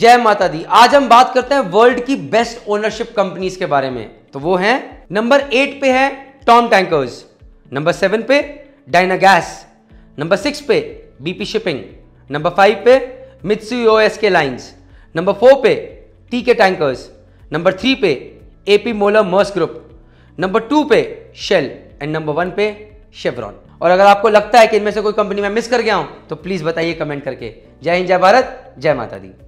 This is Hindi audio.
जय माता दी आज हम बात करते हैं वर्ल्ड की बेस्ट ओनरशिप कंपनीज के बारे में तो वो हैं नंबर एट पे है टॉम टैंकर्स नंबर सेवन पे डायना गैस नंबर सिक्स पे बीपी शिपिंग नंबर फाइव पे Mitsui K lines number four पे T K tankers number three पे A P Moller Maersk group number two पे शेल एंड नंबर वन पे शेवरॉन और अगर आपको लगता है कि इनमें से कोई कंपनी मैं मिस कर गया हूं तो प्लीज़ बताइए कमेंट करके जय हिंद जय भारत जय माता दी